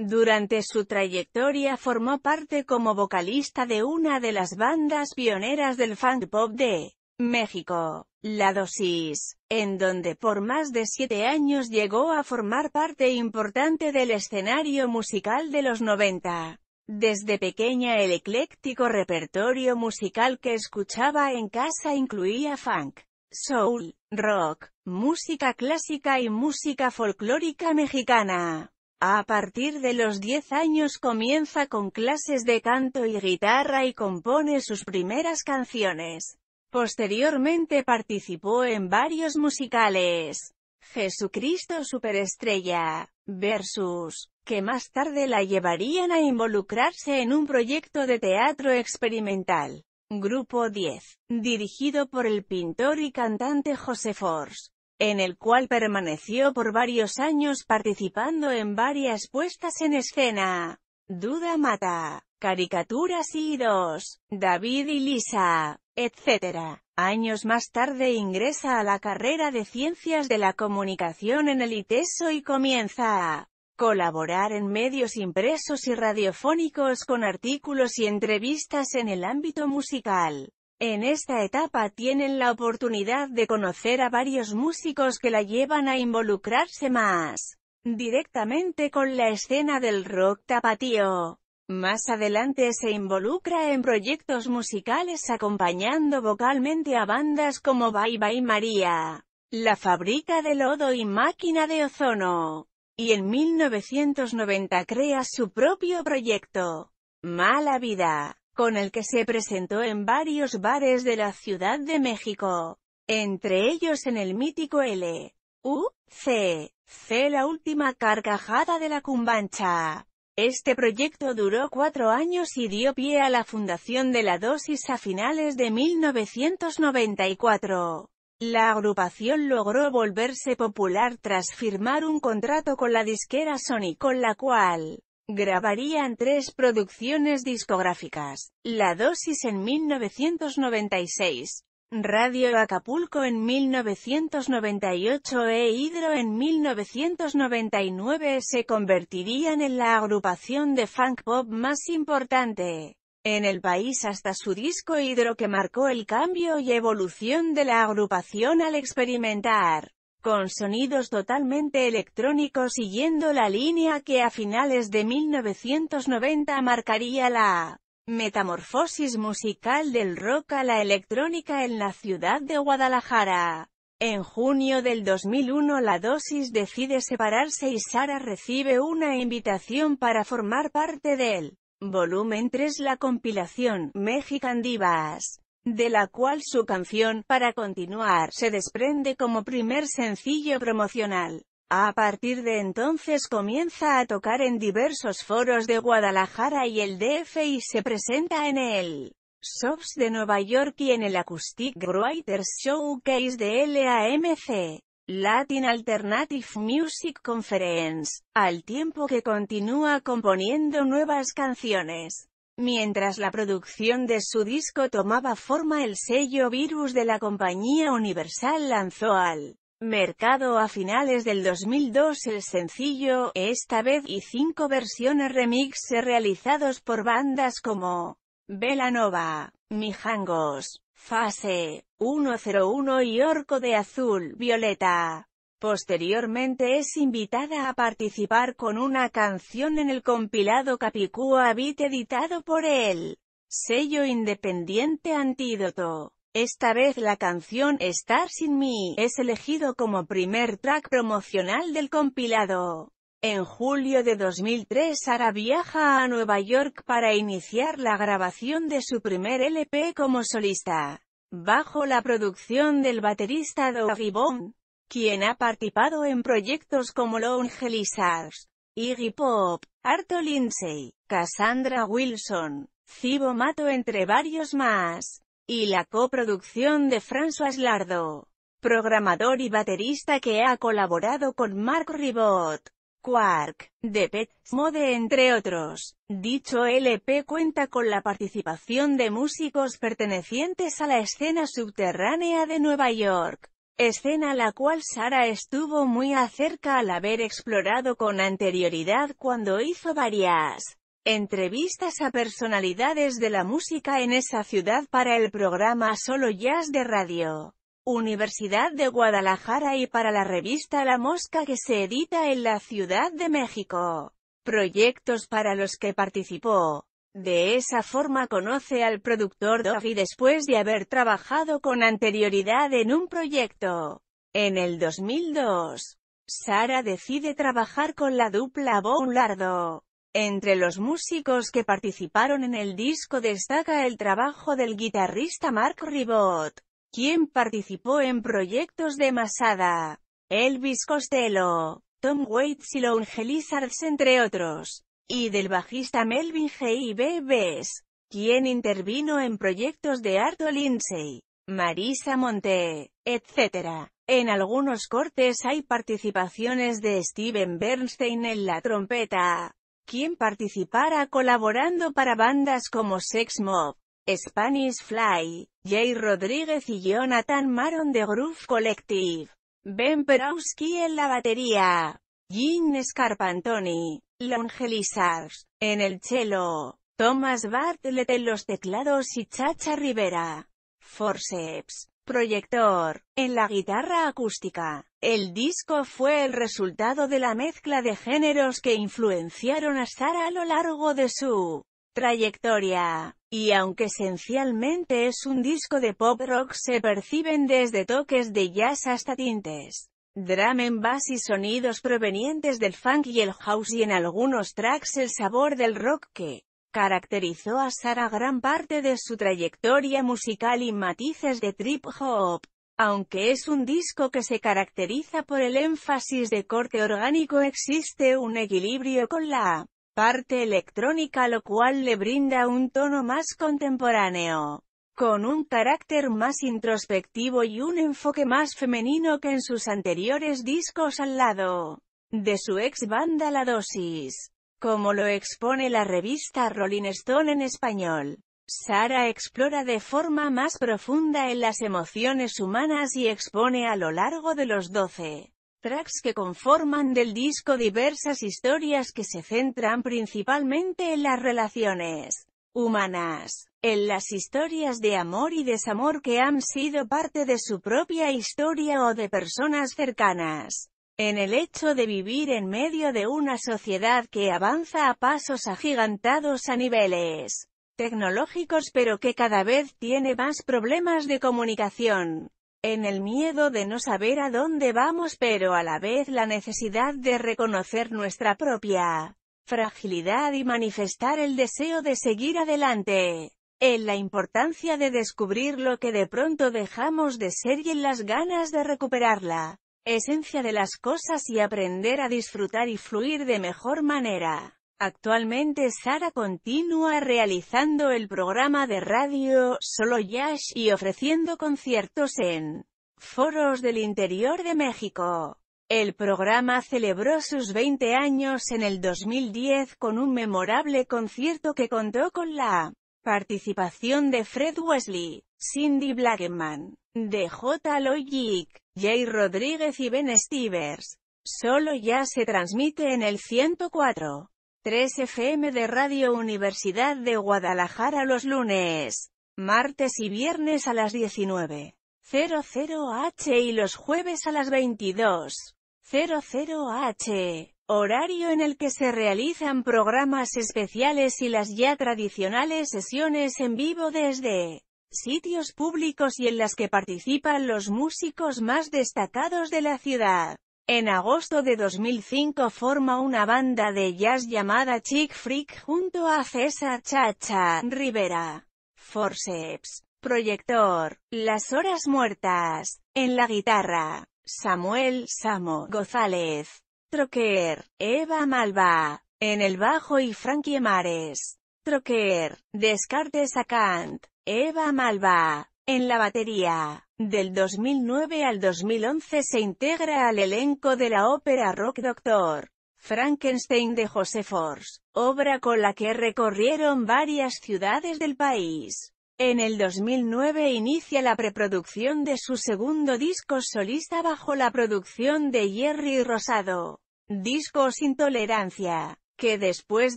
Durante su trayectoria formó parte como vocalista de una de las bandas pioneras del funk pop de México, La Dosis, en donde por más de siete años llegó a formar parte importante del escenario musical de los 90. Desde pequeña el ecléctico repertorio musical que escuchaba en casa incluía funk, soul, rock, música clásica y música folclórica mexicana. A partir de los 10 años comienza con clases de canto y guitarra y compone sus primeras canciones. Posteriormente participó en varios musicales. Jesucristo Superestrella versus, que más tarde la llevarían a involucrarse en un proyecto de teatro experimental. Grupo 10, dirigido por el pintor y cantante José Fors en el cual permaneció por varios años participando en varias puestas en escena. Duda Mata, Caricaturas y Dos, David y Lisa, etc. Años más tarde ingresa a la carrera de Ciencias de la Comunicación en el ITESO y comienza a colaborar en medios impresos y radiofónicos con artículos y entrevistas en el ámbito musical. En esta etapa tienen la oportunidad de conocer a varios músicos que la llevan a involucrarse más directamente con la escena del rock tapatío. Más adelante se involucra en proyectos musicales acompañando vocalmente a bandas como Bye Bye María, La Fábrica de Lodo y Máquina de Ozono. Y en 1990 crea su propio proyecto, Mala Vida con el que se presentó en varios bares de la Ciudad de México, entre ellos en el mítico L. U. C. C. La última carcajada de la cumbancha. Este proyecto duró cuatro años y dio pie a la fundación de la dosis a finales de 1994. La agrupación logró volverse popular tras firmar un contrato con la disquera Sony con la cual Grabarían tres producciones discográficas, La Dosis en 1996, Radio Acapulco en 1998 e Hidro en 1999 se convertirían en la agrupación de funk pop más importante en el país hasta su disco Hidro que marcó el cambio y evolución de la agrupación al experimentar con sonidos totalmente electrónicos siguiendo la línea que a finales de 1990 marcaría la metamorfosis musical del rock a la electrónica en la ciudad de Guadalajara. En junio del 2001 la dosis decide separarse y Sara recibe una invitación para formar parte del Volumen 3 La compilación, Mexican Divas de la cual su canción, para continuar, se desprende como primer sencillo promocional. A partir de entonces comienza a tocar en diversos foros de Guadalajara y el DF y se presenta en el Sobs de Nueva York y en el Acoustic Writers Showcase de LAMC. Latin Alternative Music Conference, al tiempo que continúa componiendo nuevas canciones. Mientras la producción de su disco tomaba forma el sello Virus de la compañía Universal lanzó al mercado a finales del 2002 el sencillo, esta vez, y cinco versiones remix realizados por bandas como «Belanova», Mijangos, Fase, 101 y Orco de Azul Violeta. Posteriormente es invitada a participar con una canción en el compilado Capicúa Beat editado por el sello independiente Antídoto. Esta vez la canción Star Sin Me es elegido como primer track promocional del compilado. En julio de 2003 Sara viaja a Nueva York para iniciar la grabación de su primer LP como solista, bajo la producción del baterista Doggy Bone quien ha participado en proyectos como Lounge Lizards, Iggy Pop, Arto Lindsay, Cassandra Wilson, Cibo Mato entre varios más, y la coproducción de François Lardo, programador y baterista que ha colaborado con Mark Ribot. Quark, The Pet Mode entre otros. Dicho LP cuenta con la participación de músicos pertenecientes a la escena subterránea de Nueva York escena la cual Sara estuvo muy acerca al haber explorado con anterioridad cuando hizo varias entrevistas a personalidades de la música en esa ciudad para el programa Solo Jazz de Radio Universidad de Guadalajara y para la revista La Mosca que se edita en la Ciudad de México. Proyectos para los que participó de esa forma conoce al productor Duffy después de haber trabajado con anterioridad en un proyecto. En el 2002, Sara decide trabajar con la dupla Lardo. Entre los músicos que participaron en el disco destaca el trabajo del guitarrista Mark Ribot, quien participó en proyectos de Masada, Elvis Costello, Tom Waits y Lounge Lizards entre otros y del bajista Melvin G. Bess, quien intervino en proyectos de Arto Lindsay, Marisa Monte, etc. En algunos cortes hay participaciones de Steven Bernstein en la trompeta, quien participara colaborando para bandas como Sex Mob, Spanish Fly, Jay Rodríguez y Jonathan Maron de Groove Collective, Ben Perowski en la batería, Jean Scarpantoni, Longelisars, en el cello, Thomas Bartlett en los teclados y Chacha Rivera. Forceps, proyector, en la guitarra acústica. El disco fue el resultado de la mezcla de géneros que influenciaron a Sara a lo largo de su trayectoria. Y aunque esencialmente es un disco de pop rock se perciben desde toques de jazz hasta tintes drum en bass y sonidos provenientes del funk y el house y en algunos tracks el sabor del rock que caracterizó a Sara gran parte de su trayectoria musical y matices de trip hop. Aunque es un disco que se caracteriza por el énfasis de corte orgánico existe un equilibrio con la parte electrónica lo cual le brinda un tono más contemporáneo con un carácter más introspectivo y un enfoque más femenino que en sus anteriores discos al lado de su ex banda La Dosis. Como lo expone la revista Rolling Stone en español, Sara explora de forma más profunda en las emociones humanas y expone a lo largo de los 12 tracks que conforman del disco diversas historias que se centran principalmente en las relaciones humanas. En las historias de amor y desamor que han sido parte de su propia historia o de personas cercanas. En el hecho de vivir en medio de una sociedad que avanza a pasos agigantados a niveles tecnológicos pero que cada vez tiene más problemas de comunicación. En el miedo de no saber a dónde vamos pero a la vez la necesidad de reconocer nuestra propia fragilidad y manifestar el deseo de seguir adelante. En la importancia de descubrir lo que de pronto dejamos de ser y en las ganas de recuperarla esencia de las cosas y aprender a disfrutar y fluir de mejor manera. Actualmente Sara continúa realizando el programa de radio Solo Yash y ofreciendo conciertos en foros del interior de México. El programa celebró sus 20 años en el 2010 con un memorable concierto que contó con la participación de Fred Wesley, Cindy Blackman, DJ Logic, Jay Rodríguez y Ben Stevers. Solo ya se transmite en el 104. 3 FM de Radio Universidad de Guadalajara los lunes, martes y viernes a las 19.00 H y los jueves a las 22. 00H, horario en el que se realizan programas especiales y las ya tradicionales sesiones en vivo desde sitios públicos y en las que participan los músicos más destacados de la ciudad. En agosto de 2005 forma una banda de jazz llamada Chick Freak junto a César Chacha, Rivera, Forceps, Proyector, Las Horas Muertas, en la guitarra, Samuel Samo González, Troquer, Eva Malva, en el bajo y Frankie Mares, Troquer, Descartes Kant, Eva Malva, en la batería. Del 2009 al 2011 se integra al elenco de la ópera rock Doctor Frankenstein de José Force, obra con la que recorrieron varias ciudades del país. En el 2009 inicia la preproducción de su segundo disco solista bajo la producción de Jerry Rosado. Disco Sin Tolerancia, que después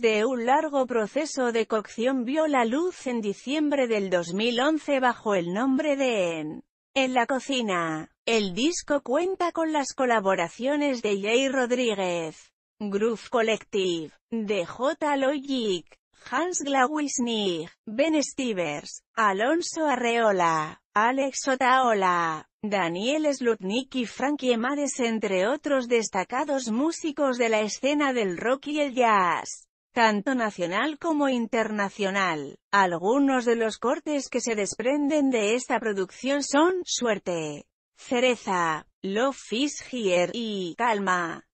de un largo proceso de cocción vio la luz en diciembre del 2011 bajo el nombre de En, en la cocina. El disco cuenta con las colaboraciones de Jay Rodríguez, Groove Collective, J. Logic, Hans Glawisnig, Ben Stevers, Alonso Arreola, Alex Otaola, Daniel Slutnik y Frankie Mares entre otros destacados músicos de la escena del rock y el jazz tanto nacional como internacional. Algunos de los cortes que se desprenden de esta producción son, Suerte, Cereza, Love Fish Here y Calma.